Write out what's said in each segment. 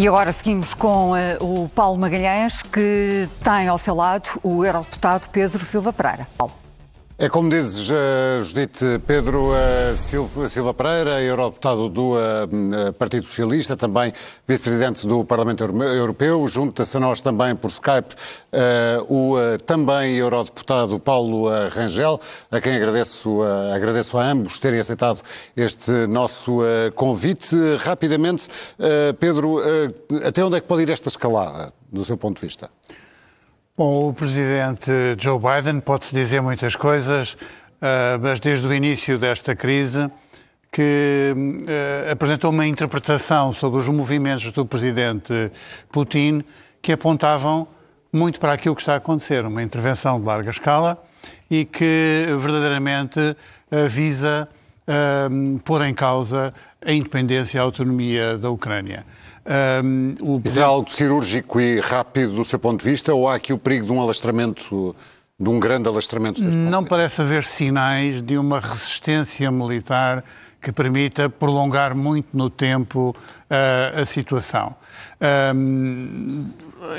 E agora seguimos com uh, o Paulo Magalhães, que tem ao seu lado o eurodeputado Pedro Silva Pereira. Paulo. É como dizes, uh, Judite, Pedro uh, eh, Silva, Silva Pereira, eurodeputado do uh, Partido Socialista, também vice-presidente do Parlamento Europeu, junta-se a nós também por Skype o também eurodeputado Paulo Rangel, a quem agradeço, agradeço a ambos terem aceitado este nosso convite. Rapidamente, Pedro, até onde é que pode ir esta escalada, do seu ponto de vista? Bom, o presidente Joe Biden pode-se dizer muitas coisas, ah, mas desde o início desta crise que ah, apresentou uma interpretação sobre os movimentos do presidente Putin que apontavam muito para aquilo que está a acontecer, uma intervenção de larga escala e que verdadeiramente visa um, ehm, pôr em causa a independência e a autonomia da Ucrânia. Um, ehm, o... é algo cirúrgico e rápido do seu ponto de vista ou há aqui o perigo de um alastramento, de um grande alastramento? Não parece haver sinais de uma resistência militar que permita prolongar muito no tempo uh, a situação. Um, ehm,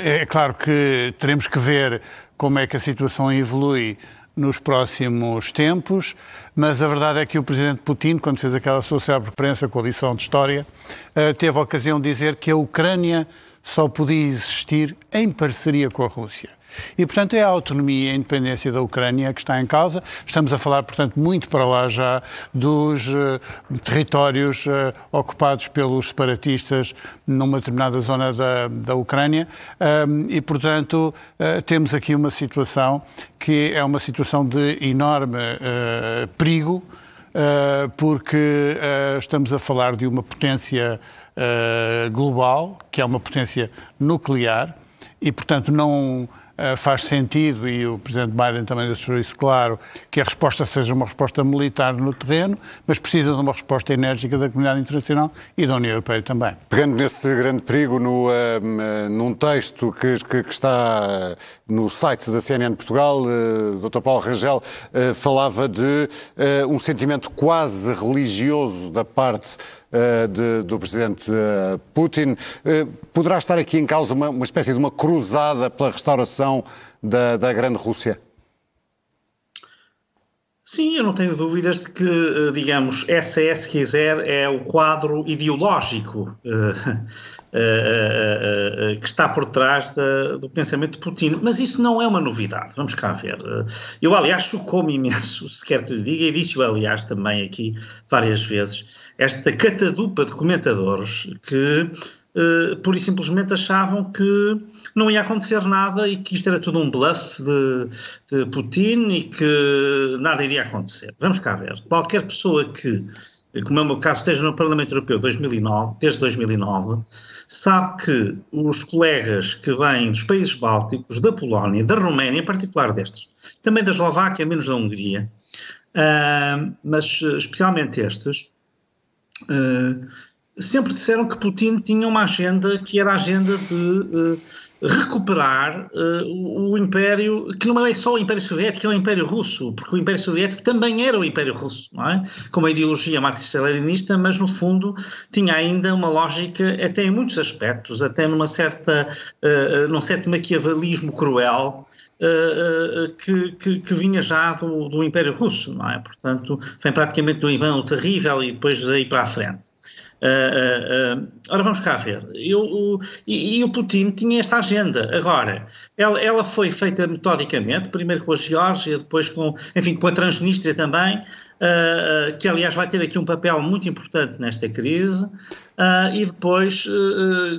é claro que teremos que ver como é que a situação evolui nos próximos tempos, mas a verdade é que o presidente Putin, quando fez aquela sua célebre prensa com a lição de história, eh, teve a ocasião de dizer que a Ucrânia só podia existir em parceria com a Rússia. E, portanto, é a autonomia e a independência da Ucrânia que está em causa. Estamos a falar, portanto, muito para lá já dos uh, territórios uh, ocupados pelos separatistas numa determinada zona da, da Ucrânia. Um, eh, e, portanto, uh, temos aqui uma situação que é uma situação de enorme perigo, porque estamos a falar de uma potência global, que é uma potência nuclear e, portanto, não uh, faz sentido, e o Presidente Biden também deixou isso claro, que a resposta seja uma resposta militar no terreno, mas precisa de uma resposta enérgica da comunidade internacional e da União Europeia também. Pegando nesse grande perigo, no, uh, num texto que, que, que, está no site da CNN Portugal, uh, eh, Dr. Paulo Rangel falava de um sentimento quase religioso da parte eh, de, do presidente eh, Putin. Eh, poderá estar aqui em causa uma, uma espécie de uma cruzada pela restauração da, da Grande Rússia? Sim, eu não tenho dúvidas de que, eh, digamos, essa, é, se quiser, é o quadro ideológico eh, eh, que está por trás da, do pensamento de Putin. Mas isso não é uma novidade, vamos cá ver. Eu, aliás, chocou-me imenso, se quer que lhe diga, e disse-o, aliás, também aqui várias vezes, esta catadupa de comentadores que eh, pura e simplesmente achavam que não ia acontecer nada e que isto era tudo um bluff de, de Putin e que nada iria acontecer. Vamos cá ver. Qualquer pessoa que, como é o meu caso, esteja no Parlamento Europeu 2009, desde 2009, sabe que os colegas que vêm dos países bálticos, da Polónia, da Roménia, em particular destes, também da Eslováquia, menos da Hungria, uh, mas eh, especialmente estes, uh, sempre disseram que Putin tinha uma agenda que era a agenda de eh, recuperar uh, o Império, que não é só o Império Soviético, é o Império Russo, porque o Império Soviético também era o Império Russo, não é? Com uma ideologia marxista-leninista, mas no fundo tinha ainda uma lógica, até em muitos aspectos, até numa certa, uh, num certo maquiavelismo cruel, que, que, que, vinha já do, do, Império Russo, não é? Portanto, vem praticamente do Ivan o Terrível e depois daí para a frente. Ah, ah, ah, ora, vamos cá ver. Eu, o, e, e, o Putin tinha esta agenda. Agora, ela, ela, foi feita metodicamente, primeiro com a Geórgia, depois com, enfim, com a Transnistria também, que aliás vai ter aqui um papel muito importante nesta crise, e depois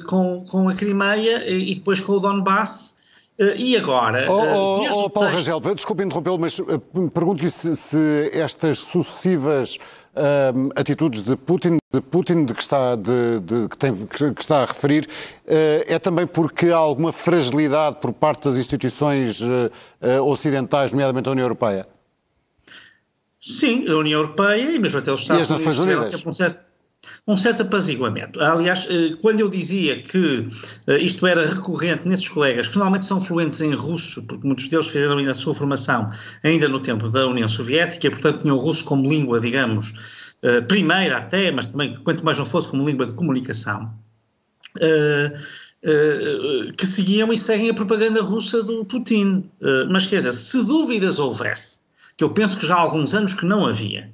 com, com a Crimeia e depois com o Donbass, eh, e agora? Oh, eh, oh, oh Paulo texto... Rangel, desculpe interrompê-lo, mas eh, pergunto-lhe se, se, estas sucessivas atitudes de Putin, de Putin de que, está, de, de, que, tem, que está a referir, uh, é também porque há alguma fragilidade por parte das instituições uh, ocidentais, nomeadamente a União Europeia? Sim, a União Europeia e mesmo até os Estados Unidos. E as Nações é Unidas? um certo apaziguamento. Aliás, eh, quando eu dizia que eh, isto era recorrente nesses colegas, que normalmente são fluentes em russo, porque muitos deles fizeram ainda a sua formação ainda no tempo da União Soviética, portanto tinham o russo como língua, digamos, eh, primeira até, mas também quanto mais não fosse como língua de comunicação, que seguiam e seguem a propaganda russa do Putin. Mas quer dizer, se dúvidas houvesse, que eu penso que já há alguns anos que não havia,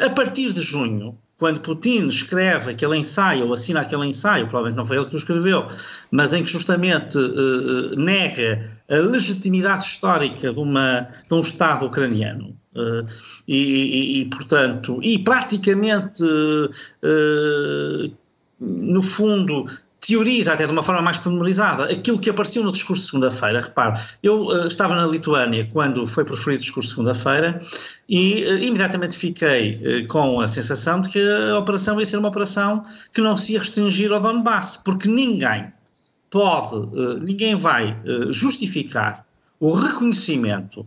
a partir de junho quando Putin escreve aquele ensaio, ou assina aquele ensaio, provavelmente não foi ele que o escreveu, mas em que justamente uh, nega a legitimidade histórica de, uma, de um Estado ucraniano. Uh, e, e, e, portanto, e praticamente, uh, no fundo, teoriza até de uma forma mais pormenorizada aquilo que apareceu no discurso de segunda-feira. Repare, eu uh, estava na Lituânia quando foi proferido o discurso de segunda-feira e uh, imediatamente fiquei uh, com a sensação de que a operação ia ser uma operação que não se ia restringir ao Donbass, porque ninguém pode, ninguém vai justificar o reconhecimento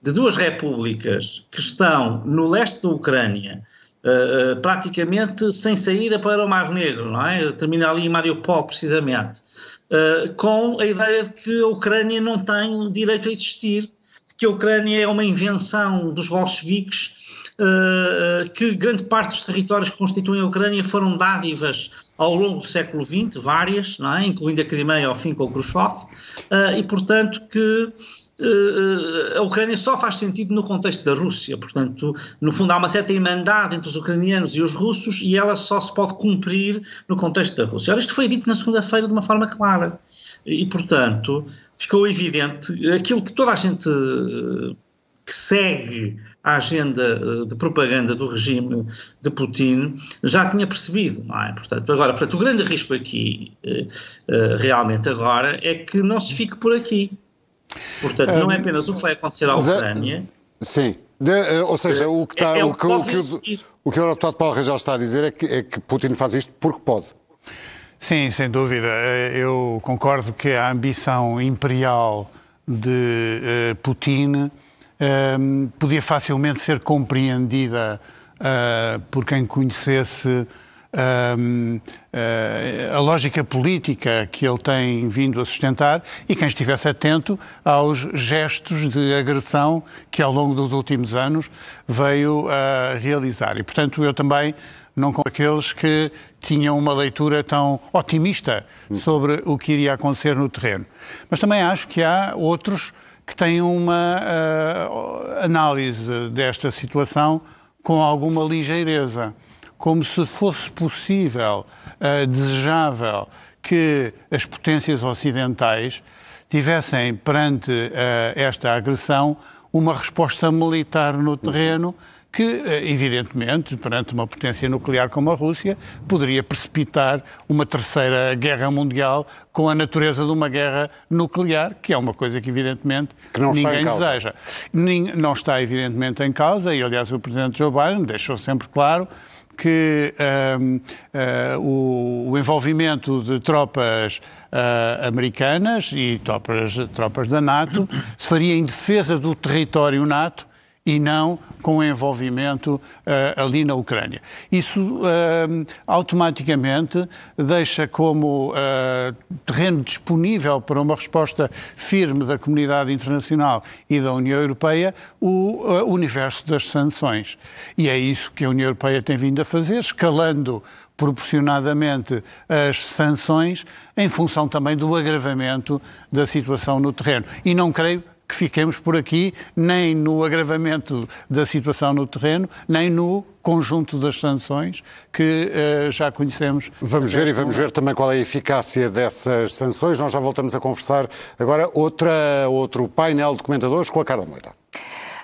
de duas repúblicas que estão no leste da Ucrânia eh, eh, praticamente sem saída para o Mar Negro, não é? Termina ali em Mariupol, precisamente, uh, com a ideia de que a Ucrânia não tem direito a existir, que a Ucrânia é uma invenção dos bolcheviques, uh, que grande parte dos territórios que constituem a Ucrânia foram dádivas ao longo do século XX, várias, não é? incluindo a Crimeia ao fim com o Khrushchev, e portanto que eh, eh, a Ucrânia só faz sentido no contexto da Rússia. Portanto, no fundo, há uma certa irmandade entre os ucranianos e os russos e ela só se pode cumprir no contexto da Rússia. Ora, isto foi dito na segunda-feira de uma forma clara. E, portanto, ficou evidente aquilo que toda a gente eh, que segue a agenda de propaganda do regime de Putin já tinha percebido, não é? Portanto, agora, portanto, o grande risco aqui, realmente agora, é que não se fique por aqui Portanto, não é apenas o que vai acontecer à é- Ucrânia. Sim. De, eh, ou seja, eh, o que, está, é, é o, o, que, o, que, o, o que o Deputado Paulo Rangel está a dizer é que, é que Putin faz isto porque pode. Sim, sem dúvida. Eh, eu concordo que a ambição imperial de uh, Putin um, ehm, podia facilmente ser compreendida uh, por quem conhecesse um, eh, a lógica política que ele tem vindo a sustentar e quem estivesse atento aos gestos de agressão que ao longo dos últimos anos veio a realizar. E, portanto, eu também não com aqueles que tinham uma leitura tão otimista sobre o que iria acontecer no terreno. Mas também acho que há outros que têm uma uh, análise desta situação com alguma ligeireza como se fosse possível, uh, desejável, que as potências ocidentais tivessem perante uh, esta agressão uma resposta militar no terreno que, eh, evidentemente, perante uma potência nuclear como a Rússia, poderia precipitar uma terceira guerra mundial com a natureza de uma guerra nuclear, que é uma coisa que, evidentemente, que ninguém deseja. Não está, evidentemente, em causa, e, aliás, o Presidente Joe Biden deixou sempre claro que um, ehm, uh, eh, o, envolvimento de tropas uh, americanas e tropas, tropas da NATO se faria em defesa do território NATO e não com envolvimento uh, ali na Ucrânia. Isso uh, automaticamente deixa como uh, terreno disponível para uma resposta firme da comunidade internacional e da União Europeia o universo das sanções. E é isso que a União Europeia tem vindo a fazer, escalando proporcionadamente as sanções em função também do agravamento da situação no terreno. E não creio que fiquemos por aqui, nem no agravamento da situação no terreno, nem no conjunto das sanções que uh, já conhecemos. Vamos ver e vamos ver também qual é a eficácia dessas sanções. Nós já voltamos a conversar agora outra, outro painel de comentadores com a Carla Moita.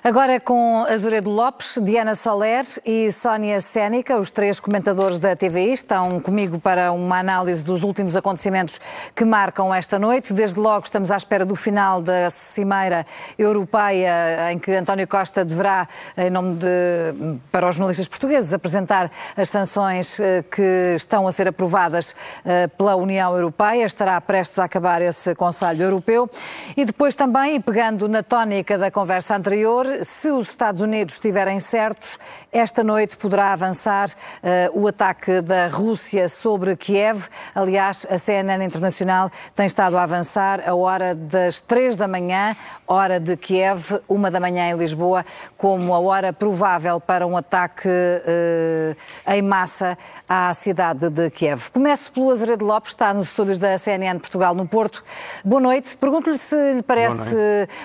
Agora com Azeredo Lopes, Diana Soler e Sónia Sénica, os três comentadores da TVI, estão comigo para uma análise dos últimos acontecimentos que marcam esta noite. Desde logo estamos à espera do final da Cimeira Europeia, em que António Costa deverá, em nome de, para os jornalistas portugueses, apresentar as sanções eh, que estão a ser aprovadas eh, pela União Europeia. Estará prestes a acabar esse Conselho Europeu. E depois também, pegando na tónica da conversa anterior, se os Estados Unidos estiverem certos, esta noite poderá avançar uh, o ataque da Rússia sobre Kiev. Aliás, a CNN Internacional tem estado a avançar a hora das três da manhã, hora de Kiev, uma da manhã em Lisboa, como a hora provável para um ataque uh, em massa à cidade de Kiev. Começo pelo Azeredo Lopes, está nos estúdios da CNN Portugal, no Porto. Boa noite. Pergunto-lhe se lhe parece,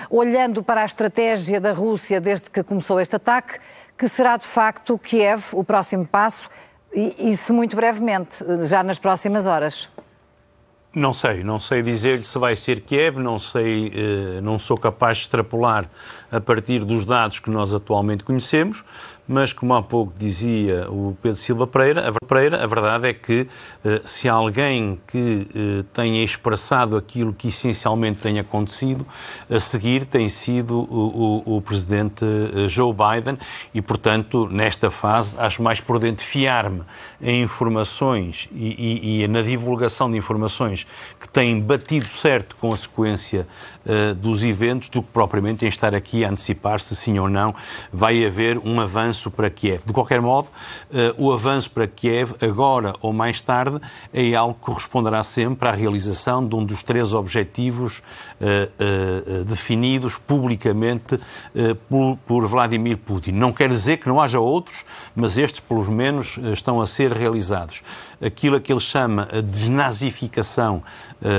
olhando para a estratégia da Rússia, Rússia desde que começou este ataque, que será de facto Kiev o próximo passo e, e se muito brevemente, já nas próximas horas. Não sei, não sei dizer-lhe se vai ser Kiev, não sei, eh, não sou capaz de extrapolar a partir dos dados que nós atualmente conhecemos, mas como há pouco dizia o Pedro Silva Pereira, a, verdade é que eh, se alguém que eh, tenha expressado aquilo que essencialmente tem acontecido, a seguir tem sido o, o, o presidente eh, Joe Biden e, portanto, nesta fase acho mais prudente fiar-me em informações e, e, e, na divulgação de informações que têm batido certo com a sequência dos eventos do que propriamente em estar aqui a antecipar se sim ou não vai haver um avanço avanço para Kiev. De qualquer modo, eh, o avanço para Kiev, agora ou mais tarde, é algo que corresponderá sempre à realização de um dos três objetivos eh, eh, definidos publicamente por Vladimir Putin. Não quer dizer que não haja outros, mas estes, pelo menos, estão a ser realizados. Aquilo que ele chama a desnazificação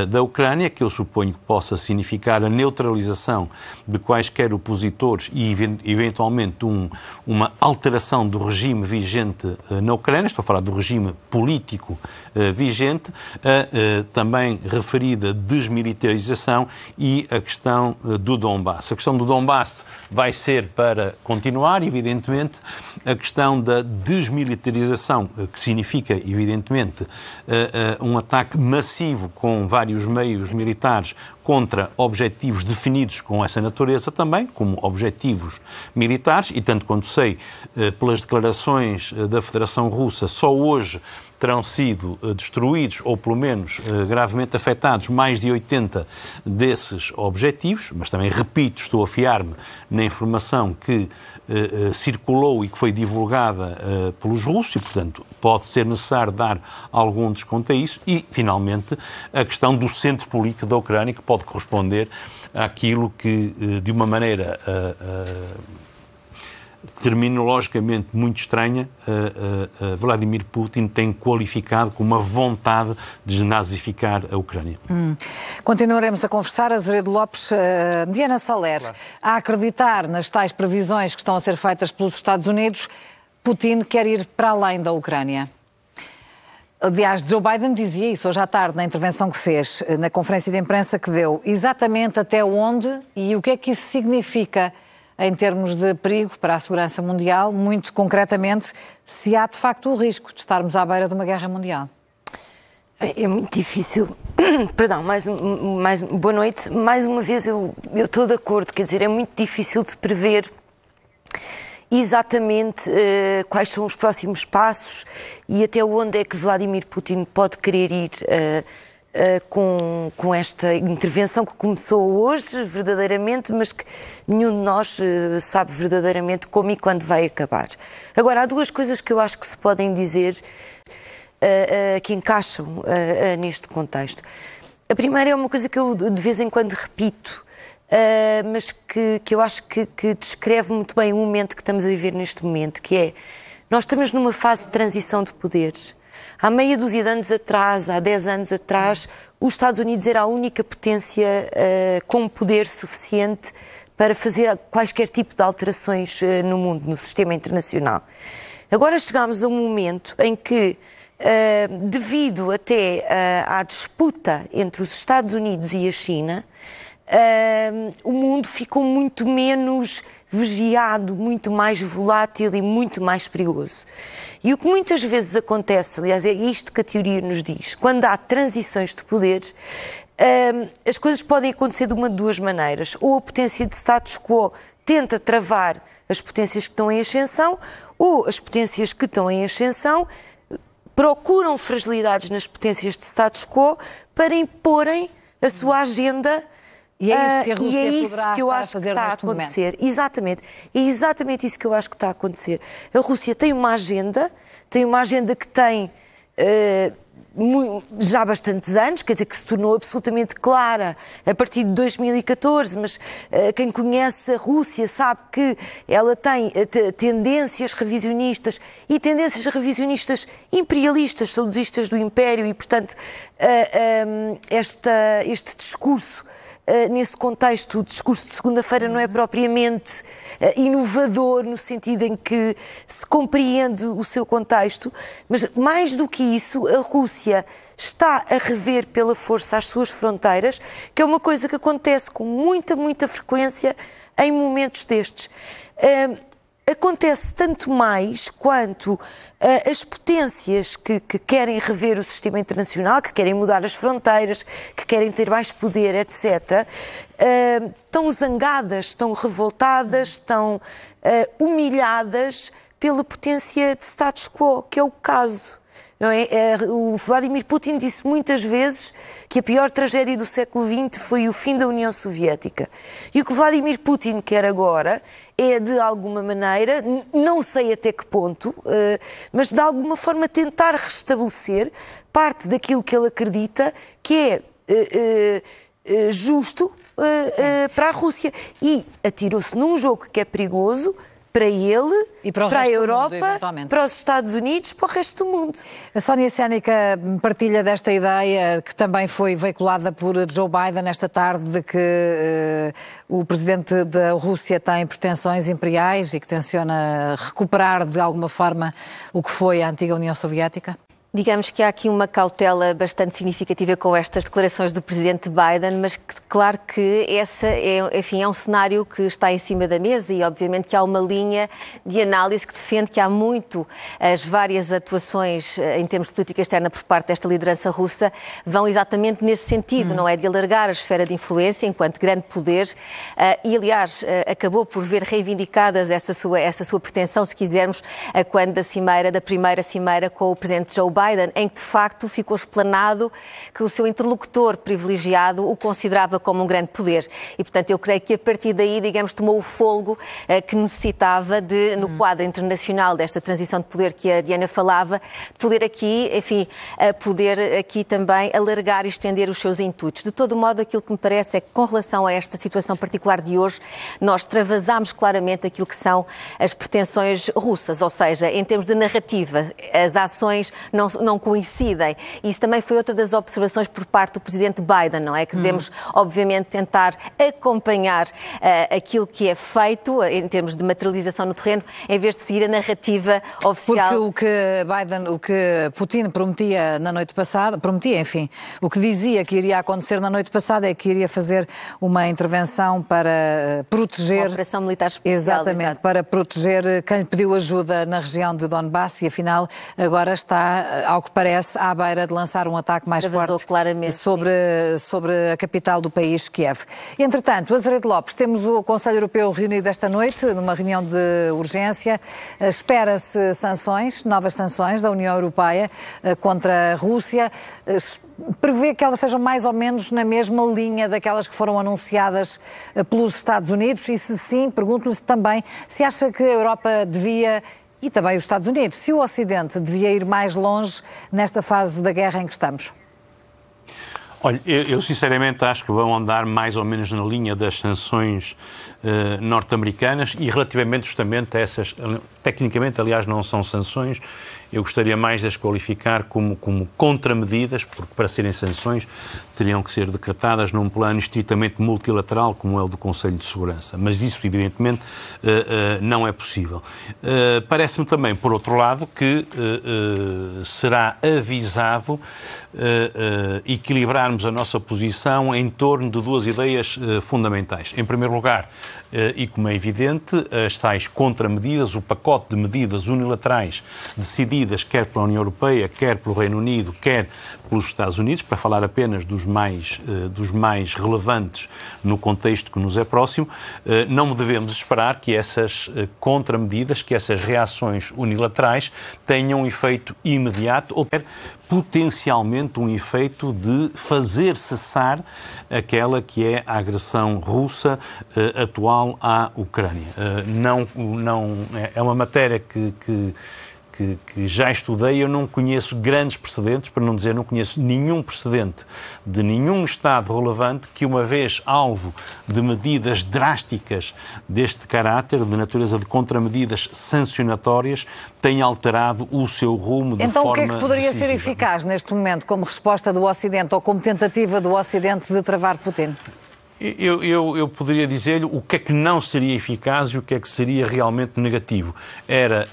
da Ucrânia, que eu suponho que possa significar a neutralização de quaisquer opositores e, eventualmente, um, uma alteração do regime vigente eh, na Ucrânia, estou a falar do regime político eh, vigente, eh, também referida desmilitarização e a questão do Donbass. A questão do Donbass vai ser para continuar, evidentemente, a questão da desmilitarização, que significa, evidentemente, um ataque massivo com vários meios militares contra objetivos definidos com essa natureza também, como objetivos militares, e tanto quanto sei, eh, pelas declarações eh, da Federação Russa, só hoje terão sido eh, destruídos ou, pelo menos, eh, gravemente afetados mais de 80 desses objetivos, mas também, repito, estou a fiar-me na informação que eh, circulou e que foi divulgada pelos russos e, portanto, pode ser necessário dar algum desconto a isso. E, finalmente, a questão do centro político da Ucrânia, que pode corresponder àquilo que, de uma maneira terminologicamente muito estranha, uh, uh, Vladimir Putin tem qualificado com uma vontade de nazificar a Ucrânia. Hum. Continuaremos a conversar. Azeredo Lopes, uh, Diana Saler, claro. a acreditar nas tais previsões que estão a ser feitas pelos Estados Unidos, Putin quer ir para além da Ucrânia. Aliás, Joe Biden dizia isso hoje à tarde na intervenção que fez, na conferência de imprensa que deu. Exatamente até onde e o que é que isso significa? em termos de perigo para a segurança mundial, muito concretamente, se há de facto o risco de estarmos à beira de uma guerra mundial? É muito difícil. Perdão, mais, mais, boa noite. Mais uma vez, eu, eu estou de acordo, quer dizer, é muito difícil de prever exatamente uh, quais são os próximos passos e até onde é que Vladimir Putin pode querer ir. Uh, eh, com, com esta intervenção que começou hoje, verdadeiramente, mas que nenhum de nós eh, sabe verdadeiramente como e quando vai acabar. Agora, há duas coisas que eu acho que se podem dizer uh, que encaixam neste contexto. A primeira é uma coisa que eu de vez em quando repito. mas que, que eu acho que, que descreve muito bem o momento que estamos a viver neste momento, que é nós estamos numa fase de transição de poderes Há meia dúzia de anos atrás, há 10 anos atrás, os Estados Unidos era a única potência uh, com poder suficiente para fazer quaisquer tipo de alterações uh, no mundo, no sistema internacional. Agora chegámos a um momento em que, uh, devido até à disputa entre os Estados Unidos e a China, uh, o mundo ficou muito menos vigiado, muito mais volátil e muito mais perigoso. E o que muitas vezes acontece, aliás, é isto que a teoria nos diz: quando há transições de poderes, uh, as coisas podem acontecer de uma de duas maneiras. Ou a potência de status quo tenta travar as potências que estão em ascensão, ou as potências que estão em ascensão procuram fragilidades nas potências de status quo para imporem a sua agenda e é isso ah, que, a é isso que eu acho que está a acontecer. Momento. Exatamente. É exatamente isso que eu acho que está a acontecer. A Rússia tem uma agenda, tem uma agenda que tem uh, já há bastantes anos, quer dizer, que se tornou absolutamente clara a partir de 2014, mas uh, quem conhece a Rússia sabe que ela tem tendências revisionistas e tendências revisionistas imperialistas, saudosistas do Império, e, portanto, esta, este discurso ah, nesse contexto, o discurso de segunda-feira não é uhum. propriamente ah, inovador, no sentido em que se compreende o seu contexto, mas mais do que isso, a Rússia está a rever pela força as suas fronteiras, que é uma coisa que acontece com muita, muita frequência em momentos destes. Ah, acontece tanto mais quanto uh, as potências que, que, querem rever o sistema internacional, que querem mudar as fronteiras, que querem ter mais poder, etc., uh, eh, estão zangadas, estão revoltadas, estão uh, eh, humilhadas pela potência de status quo, que é o caso não é? é? O Vladimir Putin disse muitas vezes que a pior tragédia do século XX foi o fim da União Soviética. E o que Vladimir Putin quer agora é, de alguma maneira, não sei até que ponto, eh, mas de alguma forma tentar restabelecer parte daquilo que ele acredita que é eh, eh, justo para a Rússia. E atirou-se num jogo que é perigoso para ele, e para, para a Europa, mundo, para os Estados Unidos, para o resto do mundo. A Sónia Sénica partilha desta ideia que também foi veiculada por Joe Biden nesta tarde de que uh, o presidente da Rússia tem pretensões imperiais e que tenciona recuperar de alguma forma o que foi a antiga União Soviética? Digamos que há aqui uma cautela bastante significativa com estas declarações do presidente Biden, mas que, claro que essa é, enfim, é um cenário que está em cima da mesa e obviamente que há uma linha de análise que defende que há muito as várias atuações eh, em termos de política externa por parte desta liderança russa vão exatamente nesse sentido, hum. não é de alargar a esfera de influência enquanto grande poder eh, e aliás eh, acabou por ver reivindicadas essa sua essa sua pretensão, se quisermos, quando da cimeira da primeira cimeira com o presidente Joe Biden Biden, em que de facto ficou explanado que o seu interlocutor privilegiado o considerava como um grande poder. E, portanto, eu creio que a partir daí, digamos, tomou o folgo eh, que necessitava de, no uhum. quadro internacional desta transição de poder que a Diana falava, de poder aqui, enfim, poder aqui também alargar e estender os seus intuitos. De todo modo, aquilo que me parece é que, com relação a esta situação particular de hoje, nós travasámos claramente aquilo que são as pretensões russas, ou seja, em termos de narrativa, as ações não não, não coincidem. Isso também foi outra das observações por parte do presidente Biden, não é? Que devemos, hum. obviamente, tentar acompanhar uh, aquilo que é feito eh, em termos de materialização no terreno, em vez de seguir a narrativa oficial. Porque o que Biden, o que Putin prometia na noite passada, prometia, enfim, o que dizia que iria acontecer na noite passada é que iria fazer uma intervenção para eh, proteger. Uma operação militar especial. Exatamente, exatamente, para proteger quem lhe pediu ajuda na região de Donbass e afinal agora está eh, ao que parece, à beira de lançar um ataque mais forte sobre, sobre a capital do país, Kiev. Entretanto, Azeredo Lopes, temos o Conselho Europeu reunido esta noite, numa reunião de urgência. Eh, espera-se sanções, novas sanções da União Europeia eh, contra a Rússia. Prevê que elas sejam mais ou menos na mesma linha daquelas que foram anunciadas pelos Estados Unidos? E se sim, pergunto-lhe também se acha que a Europa devia e também os Estados Unidos, se o Ocidente devia ir mais longe nesta fase da guerra em que estamos? Olha, eu, eu, sinceramente acho que vão andar mais ou menos na linha das sanções uh, norte-americanas e relativamente justamente a essas Tecnicamente, aliás, não são sanções, eu gostaria mais de as qualificar como, como contramedidas, porque para serem sanções teriam que ser decretadas num plano estritamente multilateral, como é o do Conselho de Segurança. Mas isso, evidentemente, eh, eh, não é possível. Eh, parece-me também, por outro lado, que será avisado equilibrarmos a nossa posição em torno de duas ideias fundamentais. Em primeiro lugar, e como é evidente, as tais contramedidas, o pacote pacote de medidas unilaterais decididas quer pela União Europeia, quer pelo Reino Unido, quer pelos Estados Unidos, para falar apenas dos mais, eh, dos mais relevantes no contexto que nos é próximo, eh, não devemos esperar que essas eh, contramedidas, que essas reações unilaterais tenham um efeito imediato ou potencialmente um efeito de fazer cessar aquela que é a agressão russa atual à Ucrânia. Não, não, é, é uma matéria que, que que, que já estudei, eu não conheço grandes precedentes, para não dizer não conheço nenhum precedente de nenhum Estado relevante que, uma vez alvo de medidas drásticas deste caráter, de natureza de contramedidas sancionatórias, tenha alterado o seu rumo de então, forma Então o que é que poderia decisiva? ser eficaz neste momento como resposta do Ocidente ou como tentativa do Ocidente de travar Putin? Eu, eu, eu poderia dizer-lhe o que é que não seria eficaz e o que é que seria realmente negativo. Era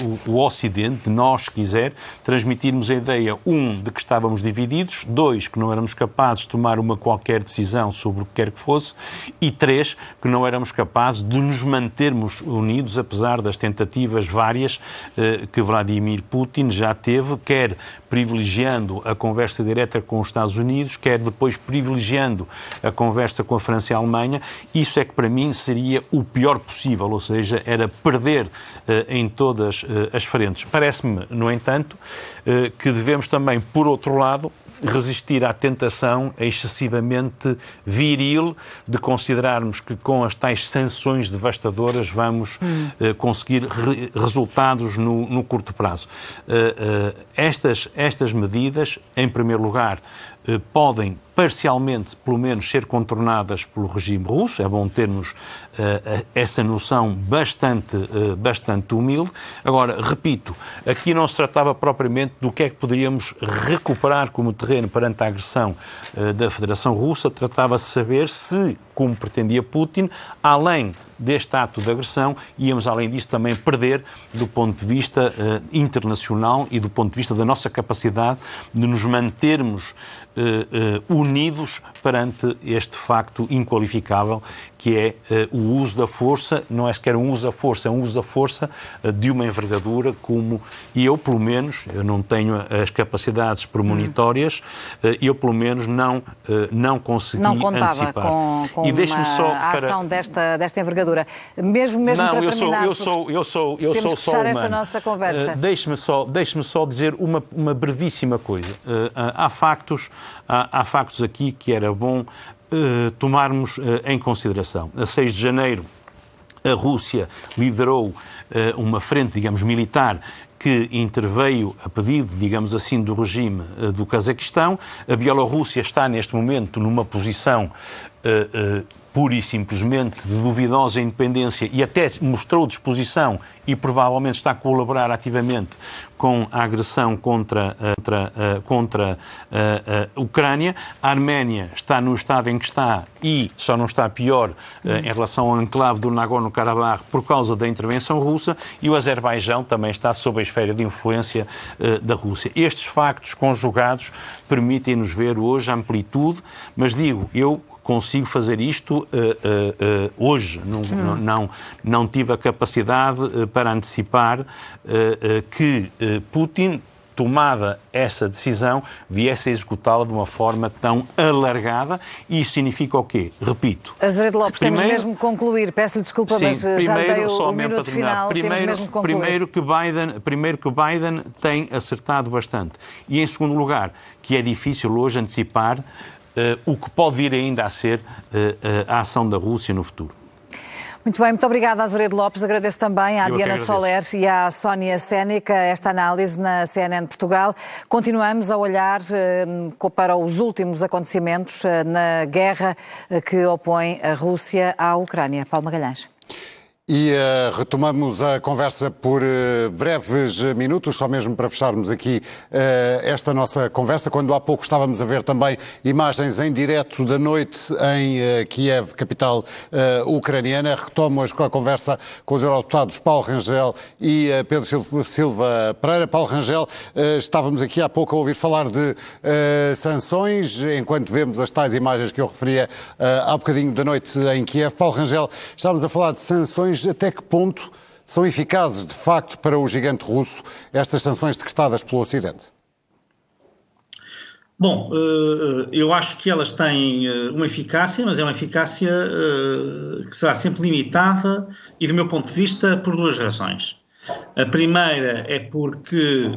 uh, o, o, Ocidente, nós quiser, transmitirmos a ideia, um, de que estávamos divididos, dois, que não éramos capazes de tomar uma qualquer decisão sobre o que quer que fosse, e três, que não éramos capazes de nos mantermos unidos, apesar das tentativas várias uh, que Vladimir Putin já teve, quer privilegiando a conversa direta com os Estados Unidos, quer depois privilegiando a conversa com a França e a Alemanha, isso é que para mim seria o pior possível, ou seja, era perder eh, em todas eh, as frentes. Parece-me, no entanto, eh, que devemos também, por outro lado, resistir à tentação excessivamente viril de considerarmos que com as tais sanções devastadoras vamos hum. conseguir re resultados no, no, curto prazo. Uh, uh, estas, estas medidas, em primeiro lugar, eh, podem parcialmente, pelo menos, ser contornadas pelo regime russo. É bom termos uh, essa noção bastante, uh, bastante humilde. Agora, repito, aqui não se tratava propriamente do que é que poderíamos recuperar como terreno perante a agressão uh, da Federação Russa. Tratava-se de saber se como pretendia Putin, além deste ato de agressão, íamos, além disso, também perder do ponto de vista eh, internacional e do ponto de vista da nossa capacidade de nos mantermos eh, eh, unidos perante este facto inqualificável que é eh, o uso da força, não é sequer um uso da força, é um uso da força eh, de uma envergadura como e eu, pelo menos, eu não tenho as capacidades premonitórias, eh, eu, pelo menos, não, não consegui não contava antecipar. Com, com e só para... ação desta, desta envergadura. Mesmo, mesmo não, para eu terminar, sou, eu sou, eu sou, eu temos sou que fechar esta nossa conversa. Uh, deixe-me só, deixe só dizer uma, uma brevíssima coisa. Uh, há, factos, há, há, factos aqui que era bom eh, tomarmos uh, em consideração. A 6 de janeiro, a Rússia liderou eh, uma frente, digamos, militar que interveio a pedido, digamos assim, do regime do Cazaquistão. A Bielorrússia está neste momento numa posição pura e simplesmente de duvidosa independência e até mostrou disposição e provavelmente está a colaborar ativamente com a agressão contra, eh, contra, eh, contra a, eh, Ucrânia. A Arménia está no estado em que está e só não está pior em relação ao enclave do Nagorno-Karabakh por causa da intervenção russa e o Azerbaijão também está sob a esfera de influência da Rússia. Estes factos conjugados permitem-nos ver hoje amplitude, mas digo, eu consigo fazer isto uh, uh, hoje, não, hum. não, não tive a capacidade para antecipar que Putin tomada essa decisão, viesse a executá-la de uma forma tão alargada. E isso significa o quê? Repito. Azeredo Lopes, primeiro, temos mesmo que concluir. Peço-lhe desculpa, sim, mas primeiro, já dei o, o minuto final. Primeiro, que primeiro, que Biden, primeiro que Biden tem acertado bastante. E, em segundo lugar, que é difícil hoje antecipar eh, o que pode vir ainda a ser eh, eh, a ação da Rússia no futuro. Muito bem, muito obrigada, Azeredo Lopes. Agradeço também à Eu é Diana Soler e à Sónia Sénica esta análise na CNN Portugal. Continuamos a olhar para os últimos acontecimentos na guerra que opõe a Rússia à Ucrânia. Paulo Magalhães. E uh, retomamos a conversa por uh, breves minutos, só mesmo para fecharmos aqui uh, esta nossa conversa, quando há pouco estávamos a ver também imagens em direto da noite em Kiev, capital ucraniana. Retomo com a conversa com os eurodeputados Paulo Rangel e Pedro Silva, Silva Pereira. Paulo Rangel, estávamos aqui há pouco a ouvir falar de sanções, enquanto vemos as tais imagens que eu referia há bocadinho da noite em Kiev. Paulo Rangel, estávamos a falar de sanções até que ponto são eficazes de facto para o gigante russo, estas sanções decretadas pelo Ocidente? Bom, eh, eu acho que elas têm eh, uma eficácia, mas é uma eficácia eh, que será sempre limitada e, do meu ponto de vista, por duas razões. A primeira é porque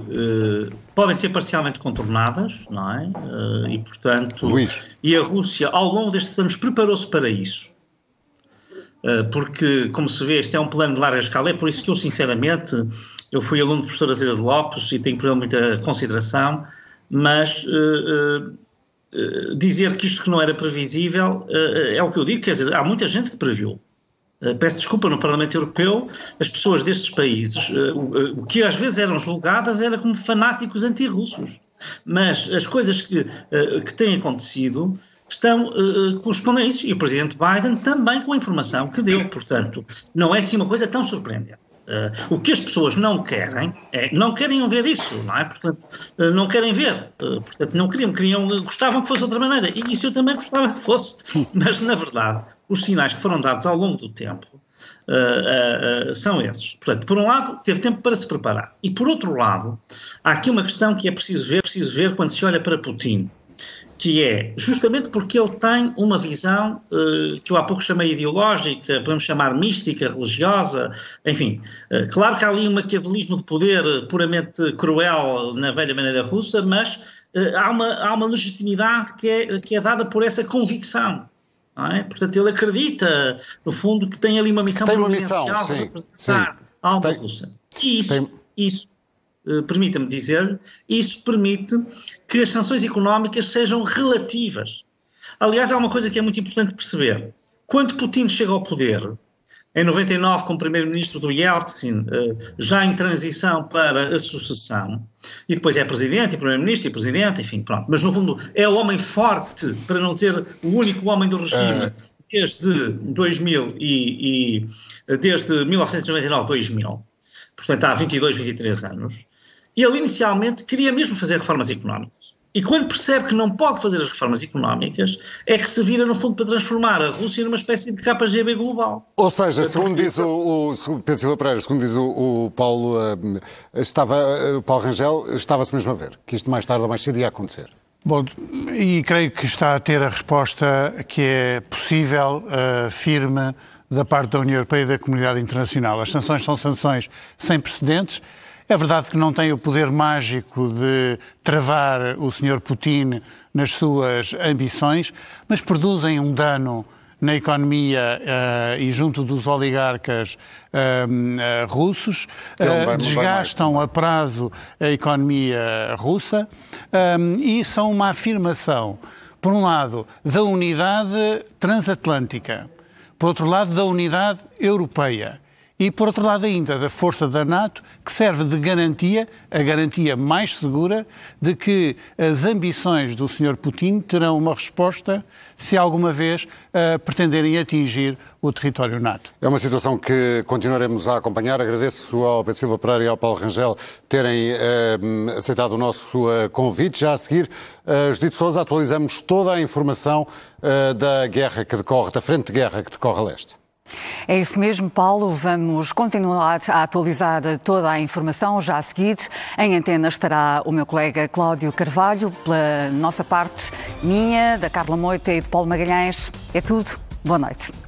podem ser parcialmente contornadas, não é? e portanto. Luís. E a Rússia, ao longo destes anos, preparou-se para isso. Eh, porque, como se vê, este é um plano de larga escala, é por isso que eu, sinceramente, eu fui aluno do professor Zira de Lopes e tenho por ele muita consideração, mas uh, uh, dizer que isto que não era previsível uh, é o que eu digo, quer dizer, há muita gente que previu. Peço desculpa, no Parlamento Europeu, as pessoas destes países, o, o que às vezes eram julgadas era como fanáticos anti-russos, Mas as coisas que, que têm acontecido estão uh, correspondem a isso. E o presidente Biden também com a informação que deu. Portanto, não é assim uma coisa tão surpreendente. Uh, o que as pessoas não querem é não querem ver isso, não é? Portanto, uh, não querem ver, uh, portanto, não queriam, queriam, gostavam que fosse de outra maneira, e isso eu também gostava que fosse, mas na verdade, os sinais que foram dados ao longo do tempo são esses. Portanto, por um lado, teve tempo para se preparar, e por outro lado, há aqui uma questão que é preciso ver, preciso ver quando se olha para Putin que é justamente porque ele tem uma visão eh, que eu há pouco chamei ideológica, podemos chamar mística, religiosa, enfim. Eh, claro que há ali um maquiavelismo de poder puramente cruel na velha maneira russa, mas eh, há, uma, há uma legitimidade que é, que é dada por essa convicção. É? Portanto, ele acredita, no fundo, que tem ali uma missão tem uma missão, representar sim. a alma tem, russa. E isso, tem... isso eh, permita-me dizer, isso permite que as sanções económicas sejam relativas. Aliás, há uma coisa que é muito importante perceber. Quando Putin chega ao poder, em 99 como primeiro-ministro do Yeltsin, eh, já em transição para a sucessão, e depois é presidente e primeiro-ministro e presidente, enfim, pronto. Mas no fundo é o homem forte, para não dizer o único homem do regime, ah. desde 2000 e, e desde 1999-2000, portanto há 22, 23 anos, ele inicialmente queria mesmo fazer reformas económicas. E quando percebe que não pode fazer as reformas económicas, é que se vira, no fundo, para transformar a Rússia numa espécie de KGB global. Ou seja, segundo diz o, o Pedro Pereira, segundo diz o, o Paulo, eh, estava, eh, o Paulo Rangel, estava-se mesmo a ver que isto mais tarde ou mais cedo ia acontecer. Bom, e creio que está a ter a resposta que é possível, uh, firme, da parte da União Europeia e da comunidade internacional. As sanções são sanções sem precedentes é verdade que não tem o poder mágico de travar o Sr. Putin nas suas ambições, mas produzem um dano na economia uh, e junto dos oligarcas uh, uh, russos, desgastam a prazo a economia russa e são uma afirmação, por um lado, da unidade transatlântica, por outro lado, da unidade europeia e, por outro lado, ainda da força da NATO, que serve de garantia, a garantia mais segura, de que as ambições do Sr. Putin terão uma resposta se alguma vez uh, pretenderem atingir o território NATO. É uma situação que continuaremos a acompanhar. Agradeço ao Pedro Silva Pereira e ao Paulo Rangel terem uh, aceitado o nosso uh, convite. Já a seguir, uh, Judito Souza, atualizamos toda a informação da guerra que decorre, da frente de guerra que decorre a leste. É isso mesmo, Paulo. Vamos continuar a atualizar toda a informação já a seguir. Em antena estará o meu colega Cláudio Carvalho. Pela nossa parte, minha, da Carla Moita e de Paulo Magalhães, é tudo. Boa noite.